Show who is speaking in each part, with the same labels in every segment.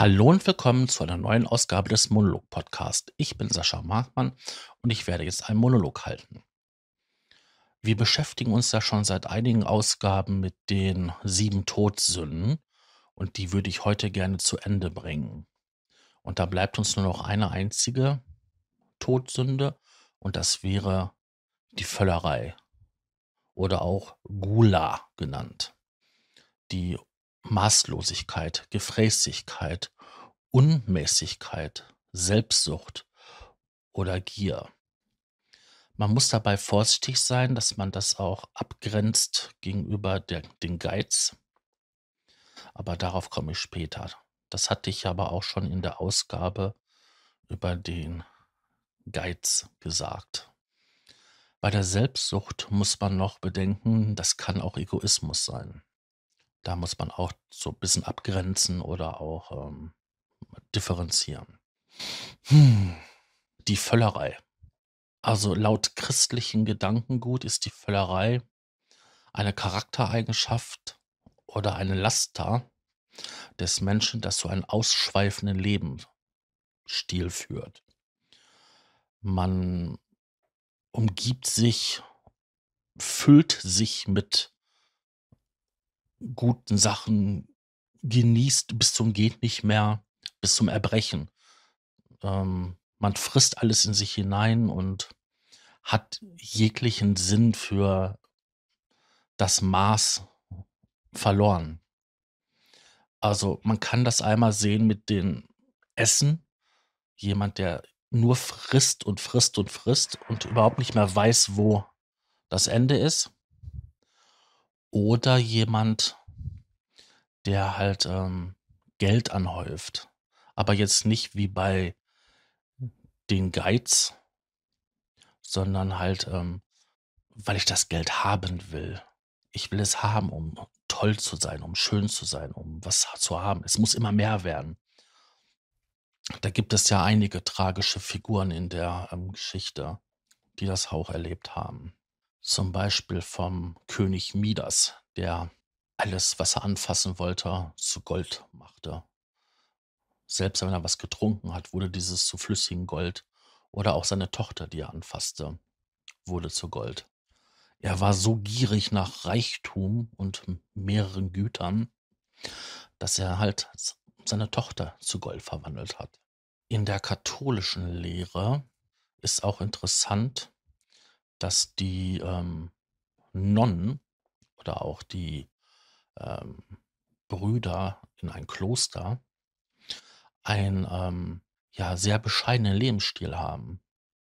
Speaker 1: Hallo und willkommen zu einer neuen Ausgabe des Monolog Podcast. Ich bin Sascha Markmann und ich werde jetzt einen Monolog halten. Wir beschäftigen uns ja schon seit einigen Ausgaben mit den sieben Todsünden und die würde ich heute gerne zu Ende bringen. Und da bleibt uns nur noch eine einzige Todsünde und das wäre die Völlerei oder auch Gula genannt. Die Maßlosigkeit, Gefräßigkeit Unmäßigkeit, Selbstsucht oder Gier. Man muss dabei vorsichtig sein, dass man das auch abgrenzt gegenüber der, den Geiz. Aber darauf komme ich später. Das hatte ich aber auch schon in der Ausgabe über den Geiz gesagt. Bei der Selbstsucht muss man noch bedenken, das kann auch Egoismus sein. Da muss man auch so ein bisschen abgrenzen oder auch ähm, differenzieren. Hm. Die Völlerei. Also laut christlichen Gedankengut ist die Völlerei eine Charaktereigenschaft oder eine Laster des Menschen, das zu einem ausschweifenden Lebensstil führt. Man umgibt sich, füllt sich mit guten Sachen, genießt bis zum geht nicht mehr bis zum Erbrechen. Ähm, man frisst alles in sich hinein und hat jeglichen Sinn für das Maß verloren. Also man kann das einmal sehen mit dem Essen. Jemand, der nur frisst und frisst und frisst und überhaupt nicht mehr weiß, wo das Ende ist. Oder jemand, der halt ähm, Geld anhäuft aber jetzt nicht wie bei den Guides, sondern halt, ähm, weil ich das Geld haben will. Ich will es haben, um toll zu sein, um schön zu sein, um was zu haben. Es muss immer mehr werden. Da gibt es ja einige tragische Figuren in der ähm, Geschichte, die das auch erlebt haben. Zum Beispiel vom König Midas, der alles, was er anfassen wollte, zu Gold machte. Selbst wenn er was getrunken hat, wurde dieses zu flüssigem Gold. Oder auch seine Tochter, die er anfasste, wurde zu Gold. Er war so gierig nach Reichtum und mehreren Gütern, dass er halt seine Tochter zu Gold verwandelt hat. In der katholischen Lehre ist auch interessant, dass die ähm, Nonnen oder auch die ähm, Brüder in ein Kloster ein ähm, ja, sehr bescheidenen Lebensstil haben,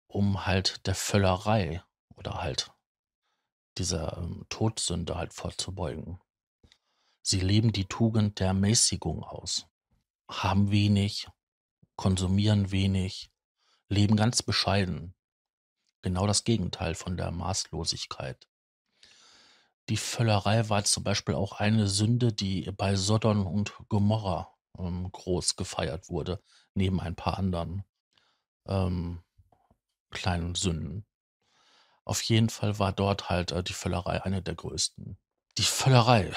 Speaker 1: um halt der Völlerei oder halt dieser ähm, Todsünde halt vorzubeugen. Sie leben die Tugend der Mäßigung aus, haben wenig, konsumieren wenig, leben ganz bescheiden. Genau das Gegenteil von der Maßlosigkeit. Die Völlerei war zum Beispiel auch eine Sünde, die bei Sodom und Gomorra ähm, groß gefeiert wurde, neben ein paar anderen ähm, kleinen Sünden. Auf jeden Fall war dort halt äh, die Völlerei eine der größten. Die Völlerei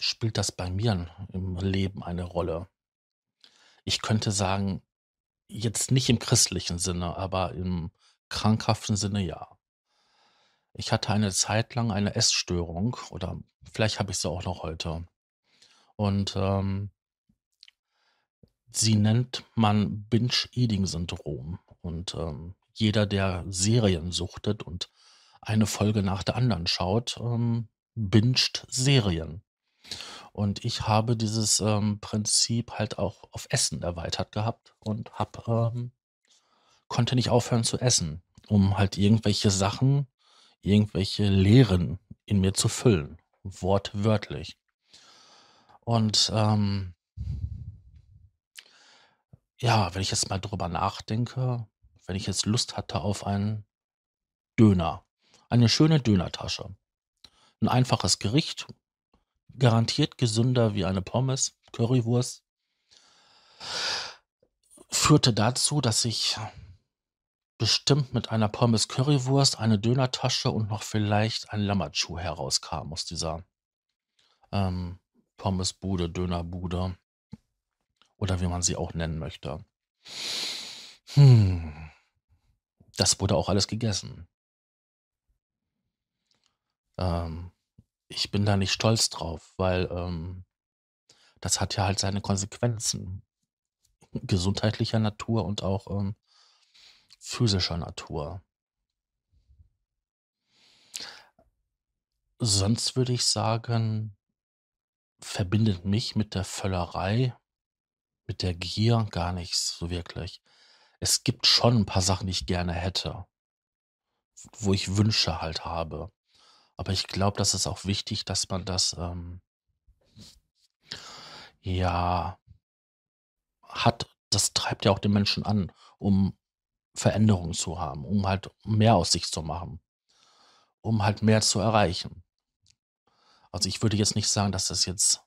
Speaker 1: spielt das bei mir im Leben eine Rolle. Ich könnte sagen, jetzt nicht im christlichen Sinne, aber im krankhaften Sinne ja. Ich hatte eine Zeit lang eine Essstörung oder vielleicht habe ich sie auch noch heute. Und ähm, Sie nennt man Binge-Eating-Syndrom. Und ähm, jeder, der Serien suchtet und eine Folge nach der anderen schaut, ähm, binget Serien. Und ich habe dieses ähm, Prinzip halt auch auf Essen erweitert gehabt und hab, ähm, konnte nicht aufhören zu essen, um halt irgendwelche Sachen, irgendwelche Lehren in mir zu füllen, wortwörtlich. Und ähm, ja, wenn ich jetzt mal drüber nachdenke, wenn ich jetzt Lust hatte auf einen Döner, eine schöne Dönertasche, ein einfaches Gericht, garantiert gesünder wie eine Pommes, Currywurst, führte dazu, dass ich bestimmt mit einer Pommes Currywurst, eine Dönertasche und noch vielleicht ein Lammertschuh herauskam aus dieser ähm, Pommesbude, Dönerbude oder wie man sie auch nennen möchte. Hm. Das wurde auch alles gegessen. Ähm, ich bin da nicht stolz drauf, weil ähm, das hat ja halt seine Konsequenzen. Gesundheitlicher Natur und auch ähm, physischer Natur. Sonst würde ich sagen, verbindet mich mit der Völlerei mit der Gier gar nichts, so wirklich. Es gibt schon ein paar Sachen, die ich gerne hätte, wo ich Wünsche halt habe. Aber ich glaube, das ist auch wichtig, dass man das, ähm, ja, hat. Das treibt ja auch den Menschen an, um Veränderungen zu haben, um halt mehr aus sich zu machen, um halt mehr zu erreichen. Also ich würde jetzt nicht sagen, dass das jetzt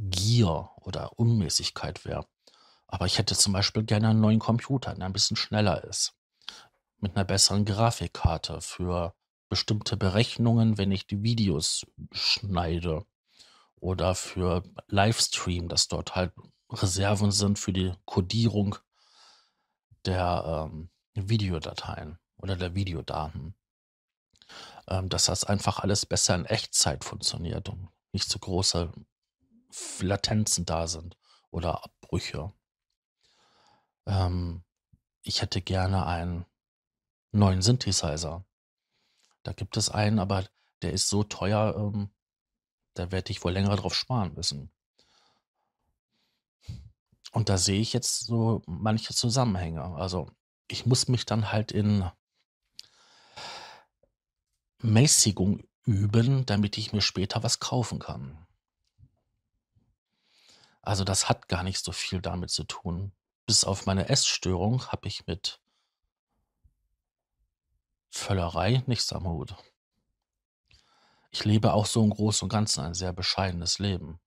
Speaker 1: Gier oder Unmäßigkeit wäre. Aber ich hätte zum Beispiel gerne einen neuen Computer, der ein bisschen schneller ist. Mit einer besseren Grafikkarte für bestimmte Berechnungen, wenn ich die Videos schneide. Oder für Livestream, dass dort halt Reserven sind für die Codierung der ähm, Videodateien oder der Videodaten. Ähm, dass das einfach alles besser in Echtzeit funktioniert und nicht so große Latenzen da sind oder Abbrüche. Ähm, ich hätte gerne einen neuen Synthesizer. Da gibt es einen, aber der ist so teuer, ähm, da werde ich wohl länger drauf sparen müssen. Und da sehe ich jetzt so manche Zusammenhänge. Also ich muss mich dann halt in Mäßigung üben, damit ich mir später was kaufen kann. Also das hat gar nicht so viel damit zu tun. Bis auf meine Essstörung habe ich mit Völlerei nichts am Hut. Ich lebe auch so im Großen und Ganzen ein sehr bescheidenes Leben.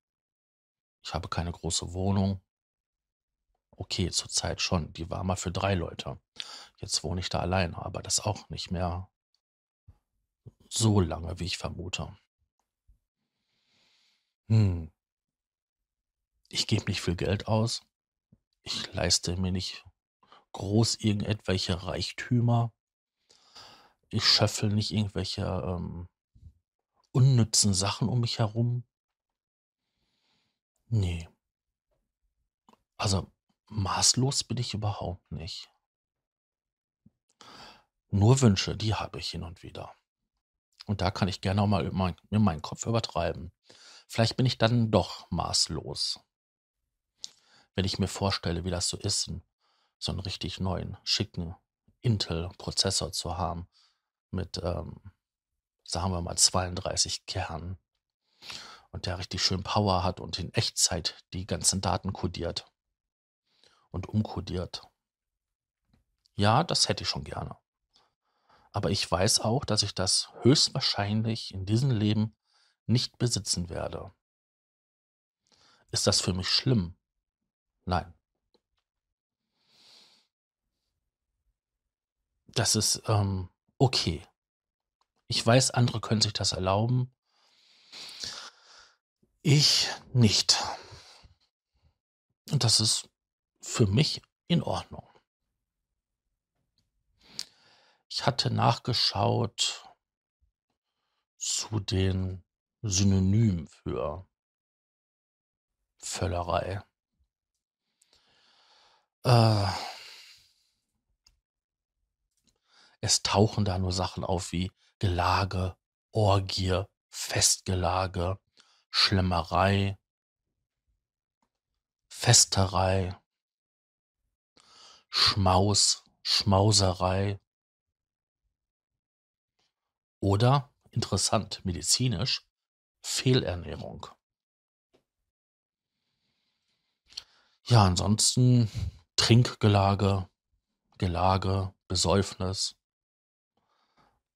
Speaker 1: Ich habe keine große Wohnung. Okay, zurzeit schon. Die war mal für drei Leute. Jetzt wohne ich da alleine, aber das auch nicht mehr so lange, wie ich vermute. Hm ich gebe nicht viel Geld aus. Ich leiste mir nicht groß irgendwelche Reichtümer. Ich schöffel nicht irgendwelche ähm, unnützen Sachen um mich herum. Nee. Also maßlos bin ich überhaupt nicht. Nur Wünsche, die habe ich hin und wieder. Und da kann ich gerne auch mal in meinen Kopf übertreiben. Vielleicht bin ich dann doch maßlos wenn ich mir vorstelle, wie das so ist, so einen richtig neuen, schicken Intel-Prozessor zu haben mit, ähm, sagen wir mal, 32 Kernen und der richtig schön Power hat und in Echtzeit die ganzen Daten kodiert und umkodiert. Ja, das hätte ich schon gerne. Aber ich weiß auch, dass ich das höchstwahrscheinlich in diesem Leben nicht besitzen werde. Ist das für mich schlimm? Nein. Das ist ähm, okay. Ich weiß, andere können sich das erlauben. Ich nicht. Und das ist für mich in Ordnung. Ich hatte nachgeschaut zu den Synonymen für Völlerei. Äh, es tauchen da nur Sachen auf wie Gelage, Orgier, Festgelage, Schlemmerei, Festerei, Schmaus, Schmauserei. Oder, interessant medizinisch, Fehlernährung. Ja, ansonsten Trinkgelage, Gelage, Besäufnis.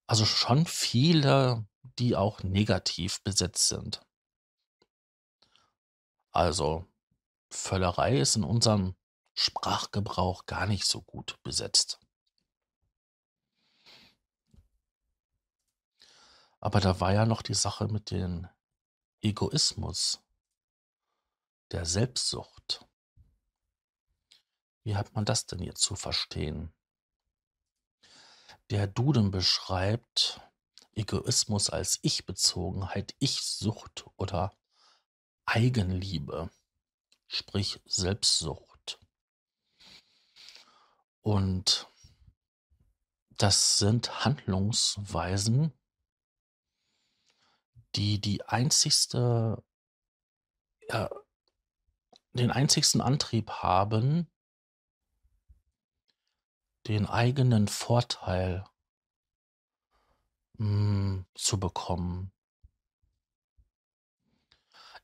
Speaker 1: Also schon viele, die auch negativ besetzt sind. Also Völlerei ist in unserem Sprachgebrauch gar nicht so gut besetzt. Aber da war ja noch die Sache mit dem Egoismus, der Selbstsucht. Wie hat man das denn jetzt zu verstehen? Der Duden beschreibt Egoismus als Ich-Bezogenheit, Ich-Sucht oder Eigenliebe, sprich Selbstsucht. Und das sind Handlungsweisen, die die einzigste, äh, den einzigsten Antrieb haben, den eigenen Vorteil mh, hm, zu bekommen.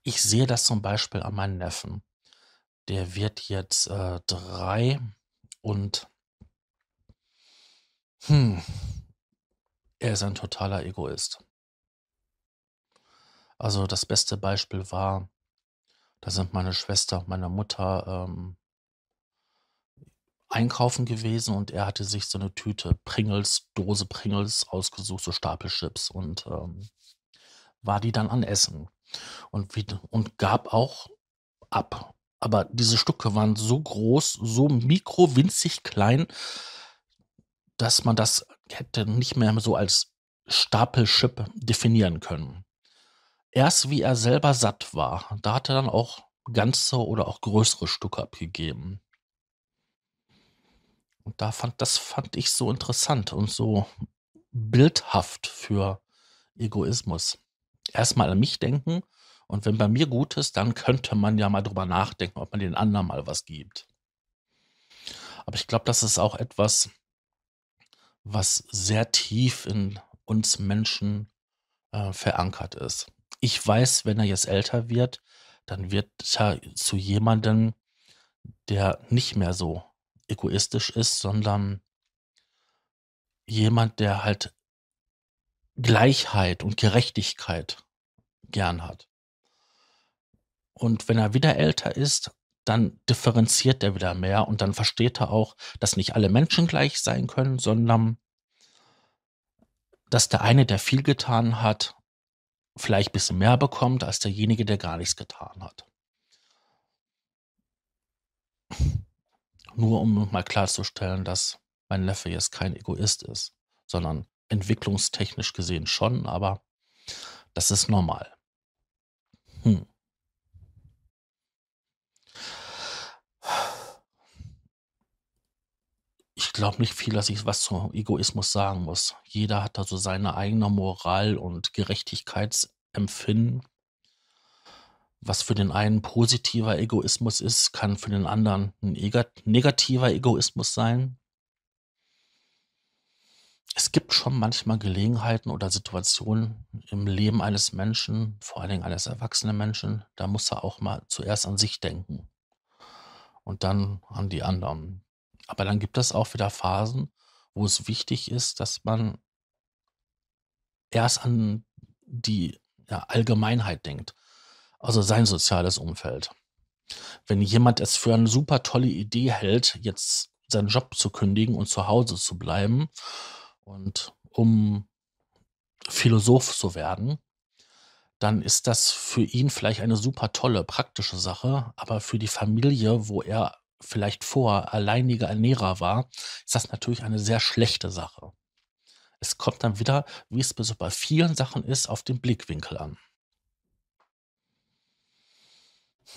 Speaker 1: Ich sehe das zum Beispiel an meinem Neffen. Der wird jetzt äh, drei und hm, er ist ein totaler Egoist. Also das beste Beispiel war, da sind meine Schwester meine Mutter ähm, einkaufen gewesen und er hatte sich so eine Tüte Pringles, Dose Pringles ausgesucht, so Stapelchips und ähm, war die dann an Essen und, wie, und gab auch ab. Aber diese Stücke waren so groß, so mikro, winzig klein, dass man das hätte nicht mehr so als Stapelchip definieren können. Erst wie er selber satt war, da hat er dann auch ganze oder auch größere Stücke abgegeben. Und da fand, das fand ich so interessant und so bildhaft für Egoismus. Erstmal an mich denken und wenn bei mir gut ist, dann könnte man ja mal drüber nachdenken, ob man den anderen mal was gibt. Aber ich glaube, das ist auch etwas, was sehr tief in uns Menschen äh, verankert ist. Ich weiß, wenn er jetzt älter wird, dann wird er zu jemandem, der nicht mehr so egoistisch ist, sondern jemand, der halt Gleichheit und Gerechtigkeit gern hat. Und wenn er wieder älter ist, dann differenziert er wieder mehr und dann versteht er auch, dass nicht alle Menschen gleich sein können, sondern dass der eine, der viel getan hat, vielleicht ein bisschen mehr bekommt als derjenige, der gar nichts getan hat. Nur um mal klarzustellen, dass mein Neffe jetzt kein Egoist ist, sondern entwicklungstechnisch gesehen schon, aber das ist normal. Hm. Ich glaube nicht viel, dass ich was zum Egoismus sagen muss. Jeder hat da so seine eigene Moral und Gerechtigkeitsempfinden was für den einen positiver Egoismus ist, kann für den anderen ein negativer Egoismus sein. Es gibt schon manchmal Gelegenheiten oder Situationen im Leben eines Menschen, vor allen Dingen eines erwachsenen Menschen, da muss er auch mal zuerst an sich denken und dann an die anderen. Aber dann gibt es auch wieder Phasen, wo es wichtig ist, dass man erst an die ja, Allgemeinheit denkt also sein soziales Umfeld. Wenn jemand es für eine super tolle Idee hält, jetzt seinen Job zu kündigen und zu Hause zu bleiben und um Philosoph zu werden, dann ist das für ihn vielleicht eine super tolle, praktische Sache, aber für die Familie, wo er vielleicht vorher alleiniger Ernährer war, ist das natürlich eine sehr schlechte Sache. Es kommt dann wieder, wie es bei vielen Sachen ist, auf den Blickwinkel an.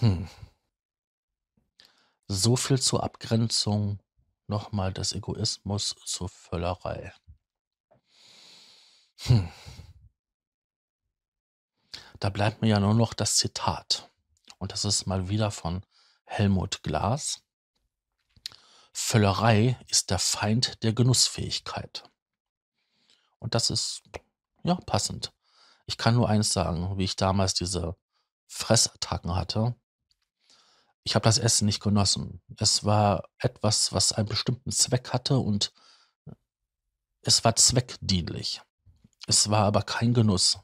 Speaker 1: Hm. So viel zur Abgrenzung nochmal des Egoismus zur Völlerei. Hm. Da bleibt mir ja nur noch das Zitat. Und das ist mal wieder von Helmut Glas. Völlerei ist der Feind der Genussfähigkeit. Und das ist ja passend. Ich kann nur eins sagen, wie ich damals diese Fressattacken hatte ich habe das Essen nicht genossen. Es war etwas, was einen bestimmten Zweck hatte und äh, es war zweckdienlich. Es war aber kein Genuss.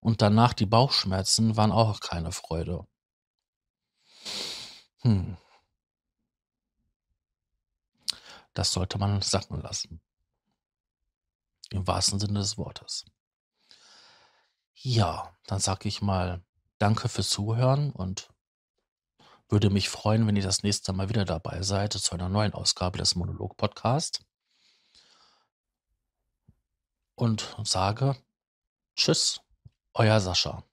Speaker 1: Und danach die Bauchschmerzen waren auch keine Freude. Hm. Das sollte man sacken lassen. Im wahrsten Sinne des Wortes. Ja, dann sage ich mal Danke fürs Zuhören und würde mich freuen, wenn ihr das nächste Mal wieder dabei seid zu einer neuen Ausgabe des Monolog podcasts Und sage Tschüss, euer Sascha.